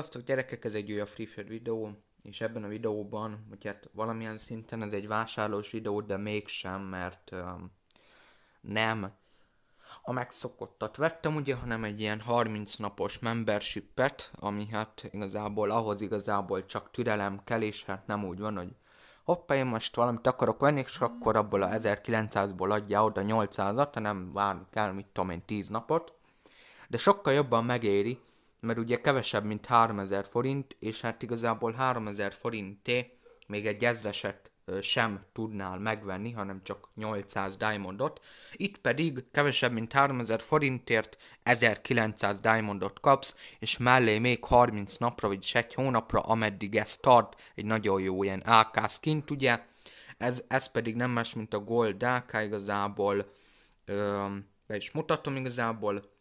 Sziasztok gyerekek, ez egy olyan Freefed videó, és ebben a videóban, hogy hát valamilyen szinten ez egy vásárlós videó, de mégsem, mert um, nem a megszokottat vettem ugye, hanem egy ilyen 30 napos membershipet, ami hát igazából ahhoz igazából csak türelem kell, és hát nem úgy van, hogy hoppá, én most valamit akarok venni, és akkor abból a 1900-ból adja oda 800-at, hanem várni kell, mit tudom én, 10 napot. De sokkal jobban megéri, mert ugye kevesebb, mint 3000 forint, és hát igazából 3000 forinté még egy ezreset sem tudnál megvenni, hanem csak 800 diamondot. Itt pedig kevesebb, mint 3000 forintért 1900 diamondot kapsz, és mellé még 30 napra, vagy egy hónapra, ameddig ez tart, egy nagyon jó ilyen AK skint, ugye? Ez, ez pedig nem más, mint a Gold AK igazából, ö, be is mutatom igazából,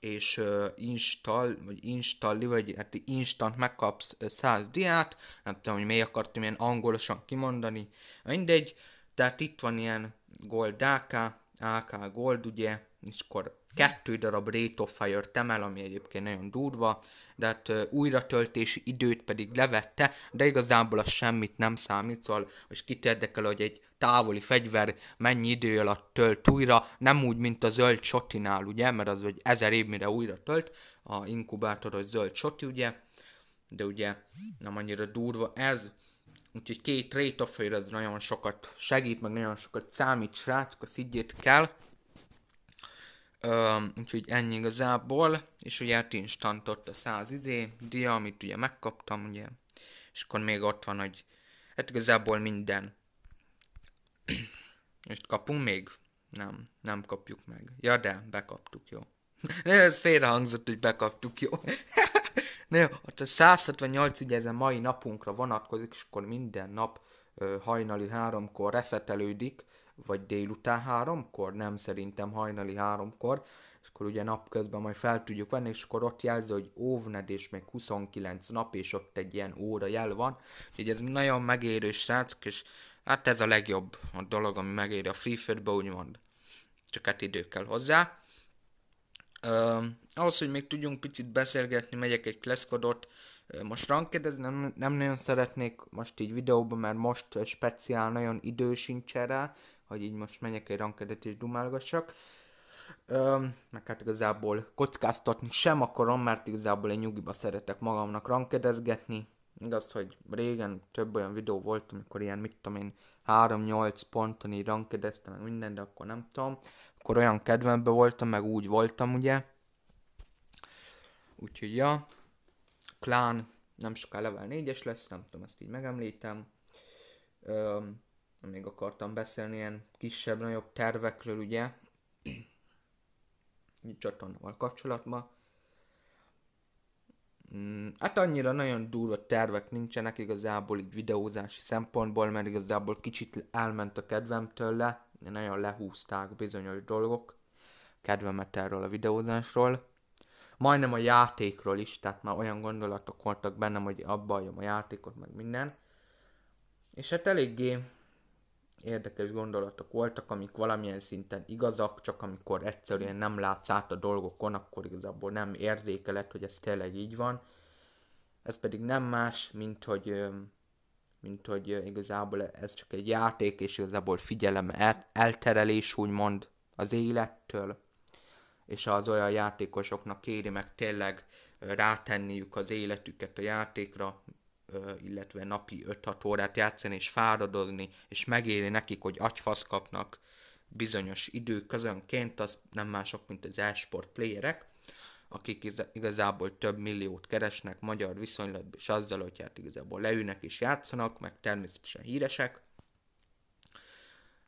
és install, vagy installi, vagy hát instant megkapsz 100 diát, nem tudom, hogy miért akartam ilyen angolosan kimondani, mindegy, tehát itt van ilyen Gold AK, AK Gold ugye, és akkor kettő darab Rate of Fire temel, ami egyébként nagyon durva, de hát újra töltési időt pedig levette, de igazából az semmit nem számít, szóval és kit érdekel, hogy egy távoli fegyver mennyi idő alatt tölt újra, nem úgy, mint a zöld csotinál, ugye, mert az, vagy ezer év mire újra tölt, a inkubátoros zöld csoti, ugye, de ugye nem annyira durva ez, úgyhogy két rétafér ez nagyon sokat segít, meg nagyon sokat számít, srácok, a szidjét kell Ö, úgyhogy ennyi igazából, és ugye hát instant ott a száz izé, dia, amit ugye megkaptam, ugye, és akkor még ott van, hogy hát igazából minden és kapunk még? Nem, nem kapjuk meg. Ja de, bekaptuk, jó. Ez félrehangzott, hogy bekaptuk, jó. Ne, hát a 168 ugye ez a mai napunkra vonatkozik, és akkor minden nap ö, hajnali háromkor reszetelődik, vagy délután háromkor, nem szerintem hajnali háromkor, és akkor ugye napközben majd fel tudjuk venni, és akkor ott jelzi, hogy óvned, és még 29 nap, és ott egy ilyen óra jel van, így ez nagyon megérős srácok, és Hát ez a legjobb a dolog, ami megéri a free foodba, úgymond. Csak hát idő kell hozzá. Uh, ahhoz, hogy még tudjunk picit beszélgetni, megyek egy kleszkodot. most rankedet nem, nem nagyon szeretnék most így videóban, mert most egy speciál nagyon idő sincs rá, hogy így most menjek egy rankedet és dumálgassak. Öm, meg hát igazából kockáztatni sem akarom, mert igazából én nyugiba szeretek magamnak rankedezgetni, Igaz, hogy régen több olyan videó volt, amikor ilyen, mit tudom én, 3-8 ponton így rankedeztem, meg minden, de akkor nem tudom. Akkor olyan kedvembe voltam, meg úgy voltam, ugye. Úgyhogy, ja, klán, nem soká level 4-es lesz, nem tudom, ezt így megemlítem. Öm, még akartam beszélni ilyen kisebb, nagyobb tervekről, ugye, csatornával kapcsolatban. Mm, hát annyira nagyon durva tervek nincsenek igazából így videózási szempontból, mert igazából kicsit elment a kedvem tőle, nagyon lehúzták bizonyos dolgok kedvemet erről a videózásról. Majdnem a játékról is, tehát már olyan gondolatok voltak bennem, hogy abba a játékot, meg minden. És hát eléggé érdekes gondolatok voltak, amik valamilyen szinten igazak, csak amikor egyszerűen nem látsz át a dolgokon, akkor igazából nem érzékeled, hogy ez tényleg így van. Ez pedig nem más, mint hogy, mint hogy igazából ez csak egy játék, és igazából figyelem el- elterelés úgymond az élettől, és az olyan játékosoknak kéri meg tényleg rátenniük az életüket a játékra, illetve napi 5-6 órát játszani, és fáradozni, és megéri nekik, hogy agyfasz kapnak bizonyos időközönként, az nem mások, mint az e-sport playerek, akik igazából több milliót keresnek magyar viszonylatban, és azzal, hogy hát igazából leülnek és játszanak, meg természetesen híresek.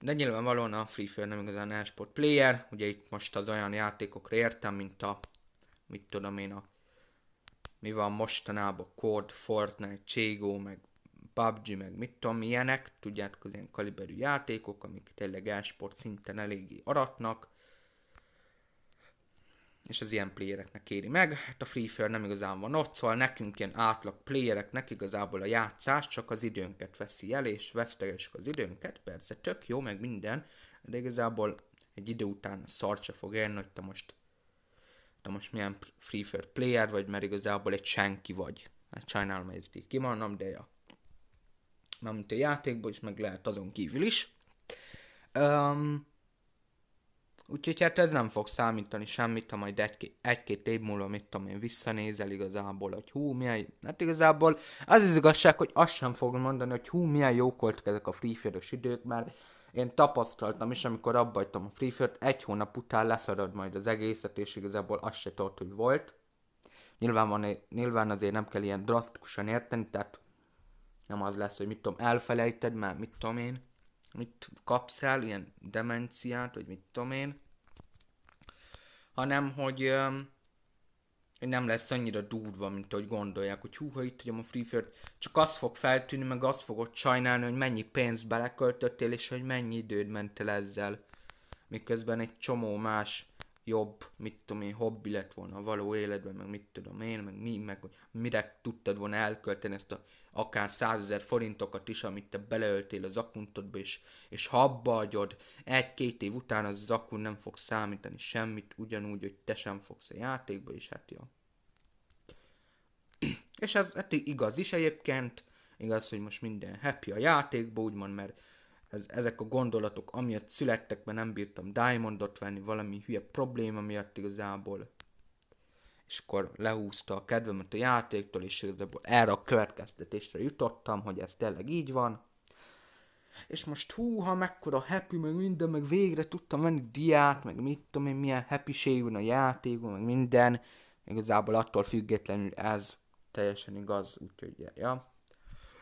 De nyilvánvalóan a Free Fire nem igazán e-sport player, ugye itt most az olyan játékokra értem, mint a, mit tudom én, a mi van mostanában, COD, Fortnite, Cségó, meg PUBG, meg mit tudom, ilyenek, tudjátok, az ilyen kaliberű játékok, amik tényleg e-sport szinten eléggé aratnak, és az ilyen playereknek éri meg. Hát a Free Fire nem igazán van ott, szóval nekünk ilyen átlag playereknek igazából a játszás csak az időnket veszi el, és vesztegesük az időnket, persze tök jó, meg minden, de igazából egy idő után szarcsa fog élni, hogy te most te most milyen free fair player vagy, mert igazából egy senki vagy. Hát sajnálom, hogy ezt így kimondom, de ja. mint a játékból is, meg lehet azon kívül is. Um, úgyhogy hát ez nem fog számítani semmit, ha majd egy-két, egy-két év múlva, mit tudom én, visszanézel igazából, hogy hú, milyen... Hát igazából az az igazság, hogy azt sem fogom mondani, hogy hú, milyen jók voltak ezek a free idők, mert én tapasztaltam is, amikor abbajtam a Freefört, egy hónap után leszarad majd az egészet, és igazából azt se tudod, hogy volt. Nyilván, van, nyilván azért nem kell ilyen drasztikusan érteni, tehát nem az lesz, hogy mit tudom, elfelejted már, mit tudom én, mit kapsz el, ilyen demenciát, vagy mit tudom én, hanem hogy nem lesz annyira durva, mint ahogy gondolják, hogy hú, ha itt tudom a Free csak az fog feltűnni, meg azt fogod sajnálni, hogy mennyi pénzt beleköltöttél, és hogy mennyi időd ment el ezzel. Miközben egy csomó más jobb, mit tudom én, hobbi lett volna a való életben, meg mit tudom én, meg mi, meg hogy mire tudtad volna elkölteni ezt a akár százezer forintokat is, amit te beleöltél az akuntodba, és, és ha abba agyod, egy-két év után az, zakun nem fog számítani semmit, ugyanúgy, hogy te sem fogsz a játékba, és hát jó. és ez hát igaz is egyébként, igaz, hogy most minden happy a játékba, úgymond, mert ez, ezek a gondolatok amiatt születtek, mert nem bírtam Diamondot venni, valami hülye probléma miatt igazából. És akkor lehúzta a kedvemet a játéktól, és igazából erre a következtetésre jutottam, hogy ez tényleg így van. És most húha, mekkora happy, meg minden, meg végre tudtam venni diát, meg mit tudom én, milyen happység van a játékban, meg minden. Igazából attól függetlenül ez teljesen igaz, úgyhogy ja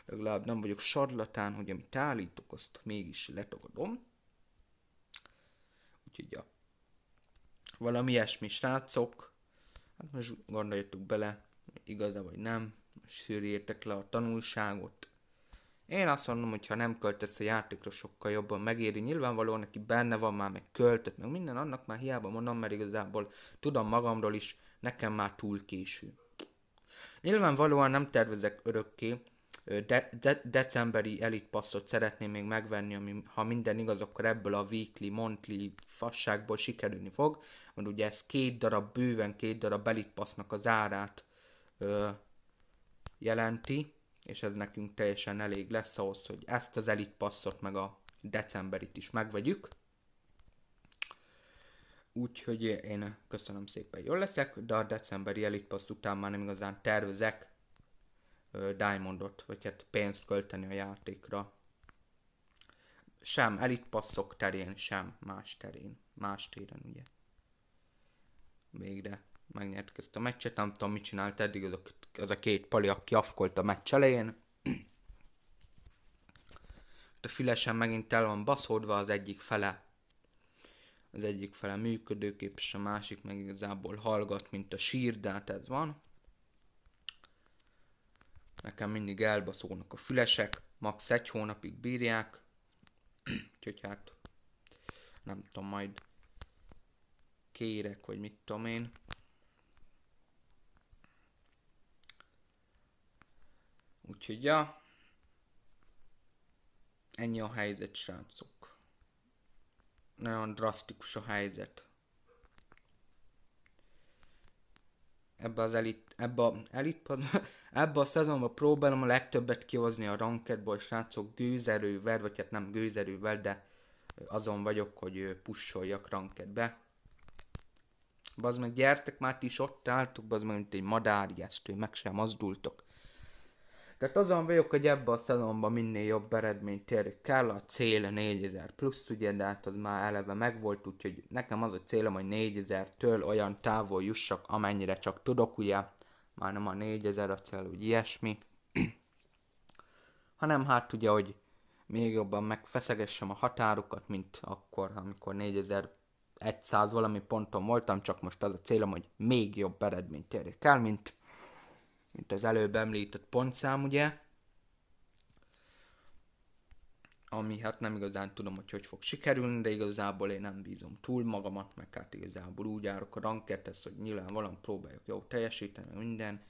legalább nem vagyok sarlatán, hogy amit állítok, azt mégis letagadom. Úgyhogy ja. Valami ilyesmi srácok. Hát most gondoljatok bele, hogy igaza vagy nem. Szűrjétek le a tanulságot. Én azt mondom, hogy ha nem költesz a játékra, sokkal jobban megéri. Nyilvánvalóan aki benne van már, meg költött, meg minden, annak már hiába mondom, mert igazából tudom magamról is, nekem már túl késő. Nyilvánvalóan nem tervezek örökké, de- de- decemberi elit passzot szeretném még megvenni, ami ha minden igaz, akkor ebből a weekly, monthly fasságból sikerülni fog, mert ugye ez két darab, bőven két darab elit passznak az árát ö, jelenti, és ez nekünk teljesen elég lesz ahhoz, hogy ezt az elit passzot meg a decemberit is megvegyük. Úgyhogy én köszönöm szépen, jól leszek, de a decemberi elitpassz után már nem igazán tervezek diamondot, vagy hát pénzt költeni a játékra. Sem elit passzok terén, sem más terén, más téren ugye. Végre megnyertük ezt a meccset, nem tudom mit csinált eddig az a, az a két pali, aki afkolt a meccs elején. Hát a fülesen megint el van baszódva az egyik fele az egyik fele működőképes, a másik meg igazából hallgat, mint a sír, de hát ez van nekem mindig elbaszónak a fülesek, max. egy hónapig bírják, úgyhogy hát nem tudom, majd kérek, hogy mit tudom én. Úgyhogy ja, ennyi a helyzet, srácok. Nagyon drasztikus a helyzet. ebbe az elit, ebbe a, elit, ebbe a szezonban próbálom a legtöbbet kihozni a ranketból, srácok gőzerővel, vagy hát nem gőzerővel, de azon vagyok, hogy pussoljak ranketbe. Bazd meg, gyertek már, ti is ott álltok, bazd meg, mint egy madárjesztő, meg sem mozdultok. Tehát azon vagyok, hogy ebbe a szezonban minél jobb eredményt érjük kell a cél 4000 plusz, ugye, de hát az már eleve megvolt, úgyhogy nekem az a célom, hogy 4000-től olyan távol jussak, amennyire csak tudok, ugye, már nem a 4000 a cél, úgy ilyesmi, hanem hát ugye, hogy még jobban megfeszegessem a határokat, mint akkor, amikor 4000 100 valami ponton voltam, csak most az a célom, hogy még jobb eredményt érjek el, mint mint az előbb említett pontszám, ugye? Ami hát nem igazán tudom, hogy hogy fog sikerülni, de igazából én nem bízom túl magamat, meg hát igazából úgy járok a rankertesz, hogy nyilván valam próbáljuk. jó teljesíteni, minden.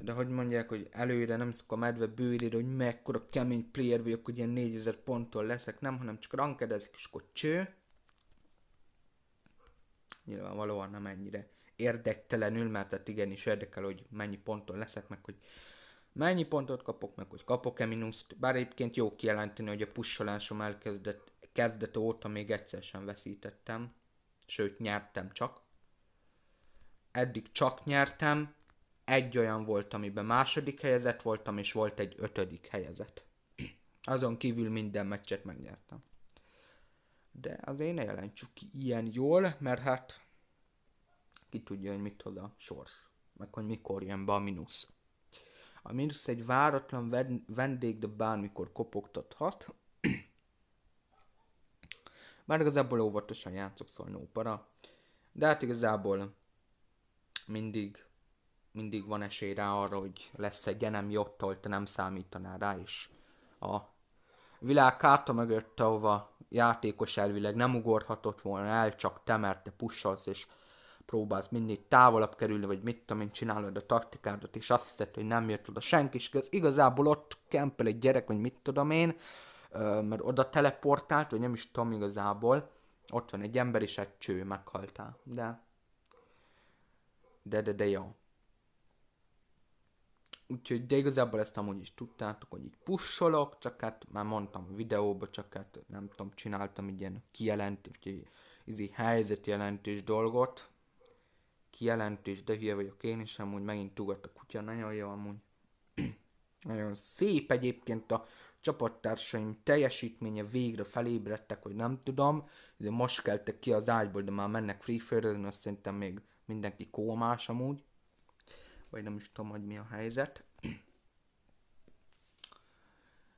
De hogy mondják, hogy előre nem szok a medve bőrére, hogy mekkora kemény player vagyok, hogy ilyen 4000 ponttól leszek, nem, hanem csak rankedezik, és akkor cső. Nyilvánvalóan nem ennyire érdektelenül, mert tehát igenis érdekel, hogy mennyi ponton leszek, meg hogy mennyi pontot kapok, meg hogy kapok-e minuszt. Bár egyébként jó kijelenteni, hogy a pussolásom elkezdett kezdete óta még egyszer sem veszítettem, sőt nyertem csak. Eddig csak nyertem, egy olyan volt, amiben második helyezett voltam, és volt egy ötödik helyezett. Azon kívül minden meccset megnyertem. De az én jelentjük ilyen jól, mert hát ki tudja, hogy mit mitől a sors, meg hogy mikor jön be a mínusz. A mínusz egy váratlan vendég, de bármikor kopogtathat. már igazából óvatosan játszok, szóval no para. De hát igazából mindig, mindig van esély rá arra, hogy lesz egy nem ahol te nem számítanál rá, és a világ kárta mögött, ahova játékos elvileg nem ugorhatott volna el, csak te, mert te pussolsz, és próbálsz mindig távolabb kerülni, vagy mit tudom én, csinálod a taktikádat, és azt hiszed, hogy nem jött oda senki, és az igazából ott kempel egy gyerek, vagy mit tudom én, mert oda teleportált, vagy nem is tudom igazából, ott van egy ember, és egy cső, meghaltál, de... De, de, de jó. Úgyhogy, de igazából ezt amúgy is tudtátok, hogy így pussolok, csak hát már mondtam videóba, csak hát nem tudom, csináltam ilyen kijelent, úgyhogy izi helyzetjelentés dolgot, kijelentés, de hülye vagyok én, is, amúgy megint tugat a kutya, nagyon jó amúgy. nagyon szép egyébként a csapattársaim teljesítménye, végre felébredtek, hogy nem tudom, de most keltek ki az ágyból, de már mennek freefire azt szerintem még mindenki kómás amúgy, vagy nem is tudom, hogy mi a helyzet.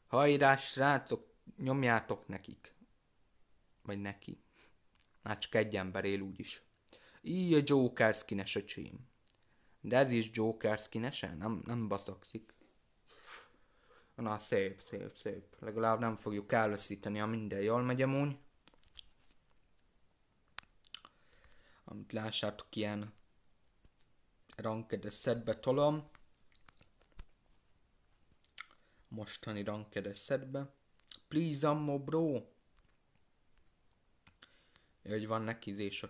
Hajrá, srácok, nyomjátok nekik. Vagy neki. Hát csak egy ember él úgyis. Így a Joker skines öcsém. De ez is Joker skinese, nem, nem baszakszik. Na, szép, szép, szép. Legalább nem fogjuk elveszíteni, ha minden jól megy amúgy. Amit lássátok, ilyen rankedes szedbe tolom. Mostani rankedes szedbe. Please, ammo, bro! Jaj, hogy van neki zés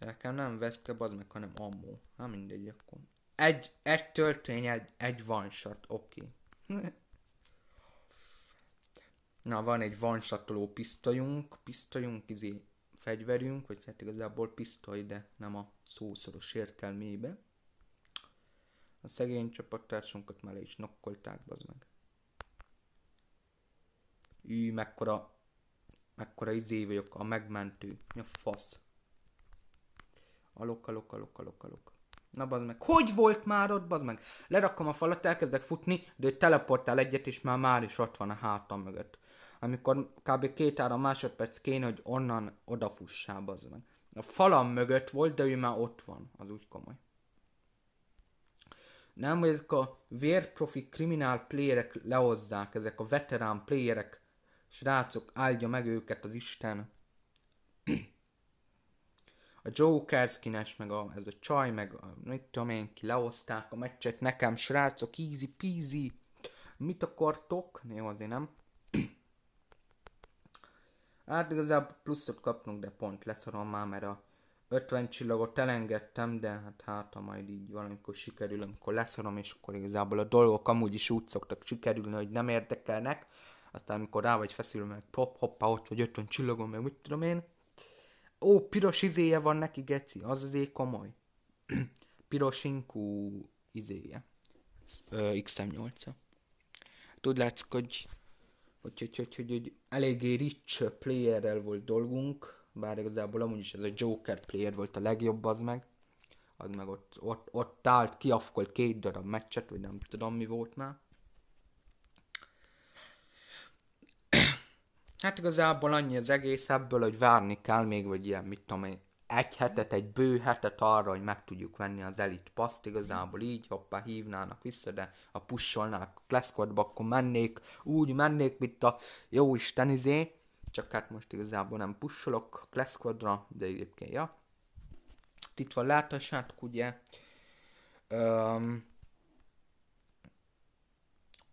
de nekem nem veszke, az meg, hanem ammó. Hát mindegy, akkor. Egy, egy töltény, egy, egy one shot, oké. Okay. Na, van egy one shotoló pisztolyunk, pisztolyunk, izé, fegyverünk, vagy hát igazából pisztoly, de nem a szószoros értelmébe. A szegény csapattársunkat már le is nokkolták, bazd meg. Ű, mekkora, mekkora izé vagyok, a megmentő. Mi a fasz? A lokka, lokka, lokka, lokka, Na bazd meg, hogy volt már ott, bazd meg? Lerakom a falat, elkezdek futni, de ő teleportál egyet, és már már is ott van a hátam mögött. Amikor kb. két ára másodperc kéne, hogy onnan odafussá, bazd meg. A falam mögött volt, de ő már ott van, az úgy komoly. Nem, hogy ezek a vérprofi kriminál playerek lehozzák, ezek a veterán playerek, srácok, áldja meg őket az Isten a Joker meg a, ez a csaj, meg a, mit tudom én, ki lehozták a meccset nekem, srácok, easy peasy, mit akartok? Jó, azért nem. Hát igazából pluszot kapnunk, de pont leszarom már, mert a 50 csillagot elengedtem, de hát hát, ha majd így valamikor sikerül, amikor leszarom, és akkor igazából a dolgok amúgy is úgy szoktak sikerülni, hogy nem érdekelnek. Aztán amikor rá vagy feszülve, meg pop, hoppá, ott vagy 50 csillagom, meg mit tudom én. Ó, piros izéje van neki, geci, az azért komoly. piros inkú izéje. XM8. Tud látszik, hogy hogy, hogy, hogy, hogy, hogy eléggé rich playerrel volt dolgunk, bár igazából amúgy is ez a Joker player volt a legjobb az meg, az meg ott, ott, ott állt, kiafkolt két darab meccset, vagy nem tudom mi volt már. Hát igazából annyi az egész ebből, hogy várni kell még, vagy ilyen, mit tudom én, egy hetet, egy bő hetet arra, hogy meg tudjuk venni az elit paszt, igazából így, hoppá, hívnának vissza, de a pussolnák a ba akkor mennék, úgy mennék, mint a jó Isten izé. csak hát most igazából nem pussolok glasgow de egyébként, ja. Itt van látossátok, ugye, Öm,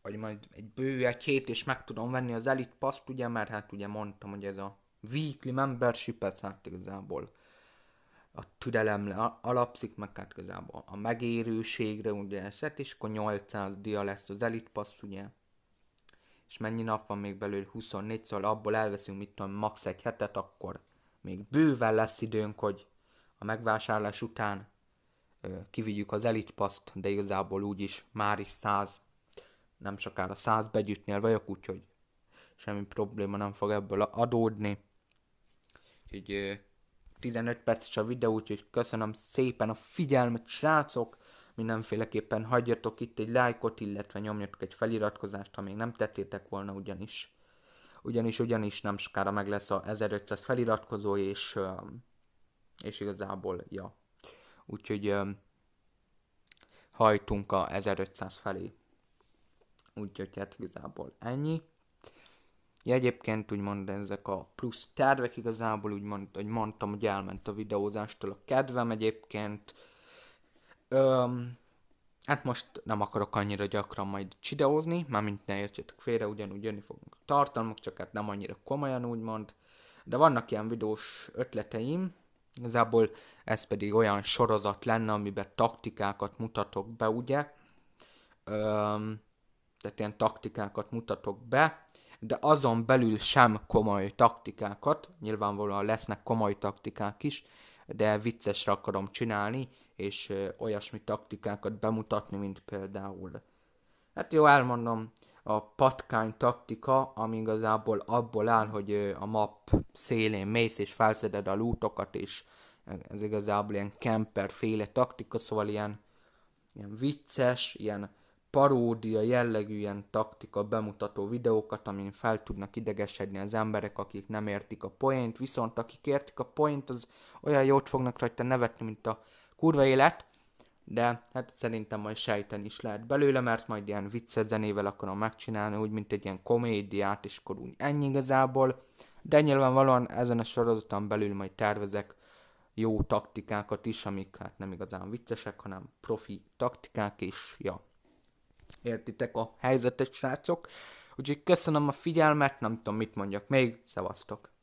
vagy majd egy bő egy hét és meg tudom venni az Elite pass ugye, mert hát ugye mondtam, hogy ez a weekly membership, ez hát igazából a türelemre alapszik, meg hát igazából a megérőségre, ugye eset, és akkor 800 dia lesz az Elite Pass, ugye, és mennyi nap van még belőle 24 szal abból elveszünk, mit tudom, max. egy hetet, akkor még bőven lesz időnk, hogy a megvásárlás után ö, kivigyük az Elite Pass-t, de igazából úgyis már is 100 nem sokára száz begyüttnél vagyok, úgyhogy semmi probléma nem fog ebből adódni. Úgyhogy 15 is a videó, úgyhogy köszönöm szépen a figyelmet, srácok! Mindenféleképpen hagyjatok itt egy lájkot, illetve nyomjatok egy feliratkozást, ha még nem tettétek volna ugyanis. Ugyanis, ugyanis nem sokára meg lesz a 1500 feliratkozó, és, és igazából, ja. Úgyhogy hajtunk a 1500 felé úgyhogy hát, hát igazából ennyi. Ja, egyébként úgymond ezek a plusz tervek igazából úgymond, hogy mondtam, hogy elment a videózástól a kedvem egyébként. Öm, hát most nem akarok annyira gyakran majd csideózni, mint ne értsétek félre, ugyanúgy jönni fogunk a tartalmak, csak hát nem annyira komolyan úgymond. De vannak ilyen videós ötleteim, igazából ez pedig olyan sorozat lenne, amiben taktikákat mutatok be, ugye. Öm, tehát ilyen taktikákat mutatok be, de azon belül sem komoly taktikákat, nyilvánvalóan lesznek komoly taktikák is, de viccesre akarom csinálni, és olyasmi taktikákat bemutatni, mint például. Hát jó, elmondom, a patkány taktika, ami igazából abból áll, hogy a map szélén mész és felszeded a lútokat, és ez igazából ilyen kemper féle taktika, szóval ilyen, ilyen vicces, ilyen paródia jellegű ilyen taktika bemutató videókat, amin fel tudnak idegesedni az emberek, akik nem értik a poént, viszont akik értik a poént, az olyan jót fognak rajta nevetni, mint a kurva élet, de hát szerintem majd sejten is lehet belőle, mert majd ilyen vicces zenével akarom megcsinálni, úgy, mint egy ilyen komédiát, és akkor úgy ennyi igazából, de nyilvánvalóan ezen a sorozaton belül majd tervezek jó taktikákat is, amik hát nem igazán viccesek, hanem profi taktikák, is ja, értitek a helyzetet, srácok. Úgyhogy köszönöm a figyelmet, nem tudom mit mondjak még, szevasztok!